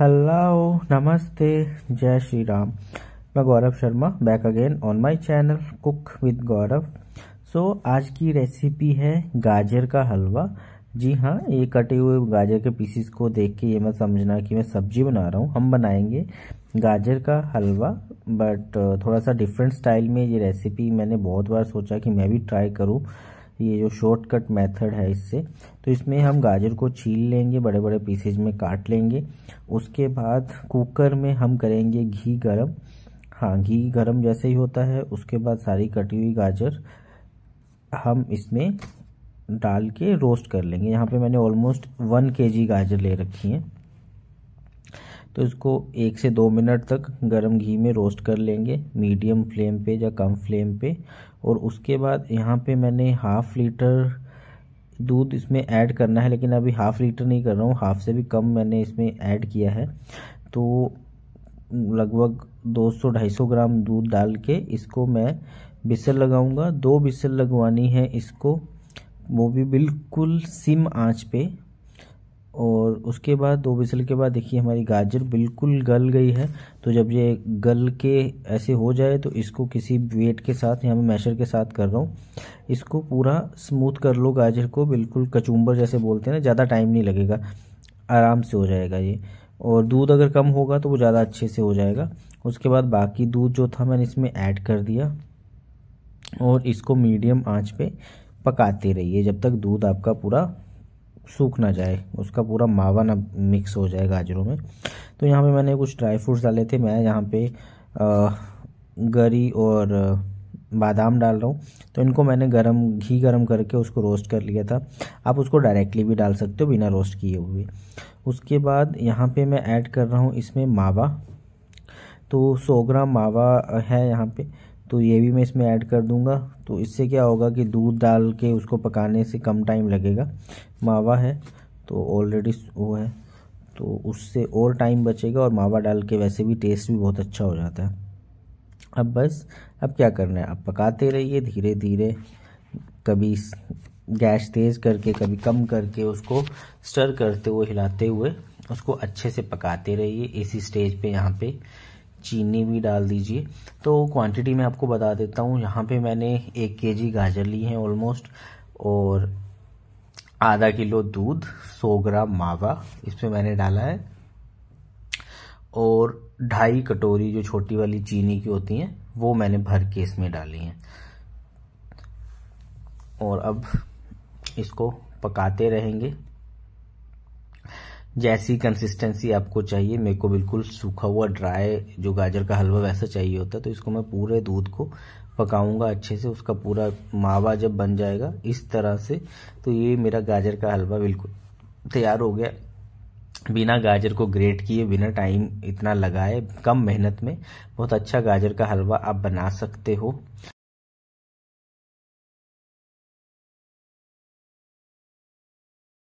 hello नमस्ते जय श्री राम मैं Gaurav Sharma back again on my channel cook with Gaurav so आज की रेसिपी है गाजर का हलवा जी हाँ ये कटे हुए गाजर के पीसीस को देख के ये मत समझना कि मैं सब्जी बना रहा हूँ हम बनाएंगे गाजर का हलवा बट थोड़ा सा डिफरेंट स्टाइल में ये रेसिपी मैंने बहुत बार सोचा कि मैं भी ट्राई करूँ ये जो शॉर्टकट मेथड है इससे तो इसमें हम गाजर को छील लेंगे बड़े बड़े पीसेज में काट लेंगे उसके बाद कुकर में हम करेंगे घी गरम हाँ घी गरम जैसे ही होता है उसके बाद सारी कटी हुई गाजर हम इसमें डाल के रोस्ट कर लेंगे यहाँ पे मैंने ऑलमोस्ट वन के जी गाजर ले रखी है तो इसको एक से दो मिनट तक गर्म घी में रोस्ट कर लेंगे मीडियम फ्लेम पे या कम फ्लेम पे और उसके बाद यहाँ पे मैंने हाफ़ लीटर दूध इसमें ऐड करना है लेकिन अभी हाफ़ लीटर नहीं कर रहा हूँ हाफ़ से भी कम मैंने इसमें ऐड किया है तो लगभग 200-250 ग्राम दूध डाल के इसको मैं बिसल लगाऊंगा दो बिसल लगवानी है इसको वो भी बिल्कुल सिम आंच पे और उसके बाद दो बिसल के बाद देखिए हमारी गाजर बिल्कुल गल गई है तो जब ये गल के ऐसे हो जाए तो इसको किसी वेट के साथ या मैं मैशर के साथ कर रहा हूँ इसको पूरा स्मूथ कर लो गाजर को बिल्कुल कचूम्बर जैसे बोलते हैं ना ज़्यादा टाइम नहीं लगेगा आराम से हो जाएगा ये और दूध अगर कम होगा तो वो ज़्यादा अच्छे से हो जाएगा उसके बाद बाकी दूध जो था मैंने इसमें ऐड कर दिया और इसको मीडियम आंच पे पकाते रहिए जब तक दूध आपका पूरा सूख ना जाए उसका पूरा मावा ना मिक्स हो जाए गाजरों में तो यहाँ पे मैंने कुछ ड्राई फ्रूट्स डाले थे मैं यहाँ पे गरी और बादाम डाल रहा हूँ तो इनको मैंने गरम घी गरम करके उसको रोस्ट कर लिया था आप उसको डायरेक्टली भी डाल सकते हो बिना रोस्ट किए हुए उसके बाद यहाँ पे मैं ऐड कर रहा हूँ इसमें मावा तो सौ ग्राम मावा है यहाँ पे तो ये भी मैं इसमें ऐड कर दूंगा तो इससे क्या होगा कि दूध डाल के उसको पकाने से कम टाइम लगेगा मावा है तो ऑलरेडी वो है तो उससे और टाइम बचेगा और मावा डाल के वैसे भी टेस्ट भी बहुत अच्छा हो जाता है अब बस अब क्या करना है अब पकाते रहिए धीरे धीरे कभी गैस तेज़ करके कभी कम करके उसको स्टर करते हुए हिलाते हुए उसको अच्छे से पकाते रहिए इसी स्टेज पे यहाँ पे चीनी भी डाल दीजिए तो क्वांटिटी मैं आपको बता देता हूँ यहाँ पे मैंने एक के जी गाजर ली है ऑलमोस्ट और आधा किलो दूध सौ ग्राम मावा इसमें मैंने डाला है और ढाई कटोरी जो छोटी वाली चीनी की होती हैं वो मैंने भर के इसमें डाली हैं और अब इसको पकाते रहेंगे जैसी कंसिस्टेंसी आपको चाहिए मेरे को बिल्कुल सूखा हुआ ड्राई जो गाजर का हलवा वैसा चाहिए होता है तो इसको मैं पूरे दूध को पकाऊंगा अच्छे से उसका पूरा मावा जब बन जाएगा इस तरह से तो ये मेरा गाजर का हलवा बिल्कुल तैयार हो गया बिना गाजर को ग्रेट किए बिना टाइम इतना लगाए कम मेहनत में बहुत अच्छा गाजर का हलवा आप बना सकते हो